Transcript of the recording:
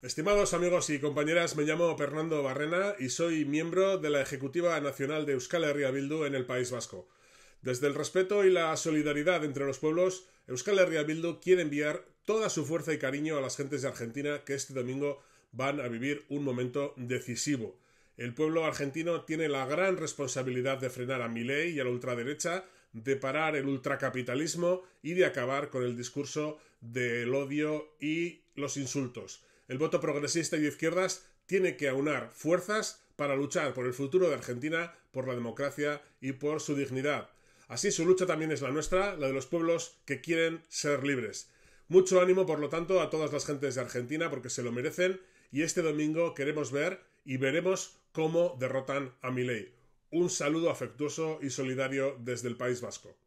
Estimados amigos y compañeras, me llamo Fernando Barrena y soy miembro de la Ejecutiva Nacional de Euskal Herria Bildu en el País Vasco. Desde el respeto y la solidaridad entre los pueblos, Euskal Herria Bildu quiere enviar toda su fuerza y cariño a las gentes de Argentina que este domingo van a vivir un momento decisivo. El pueblo argentino tiene la gran responsabilidad de frenar a Milei y a la ultraderecha, de parar el ultracapitalismo y de acabar con el discurso del odio y los insultos el voto progresista y de izquierdas tiene que aunar fuerzas para luchar por el futuro de Argentina, por la democracia y por su dignidad. Así su lucha también es la nuestra, la de los pueblos que quieren ser libres. Mucho ánimo, por lo tanto, a todas las gentes de Argentina porque se lo merecen y este domingo queremos ver y veremos cómo derrotan a Milei. Un saludo afectuoso y solidario desde el País Vasco.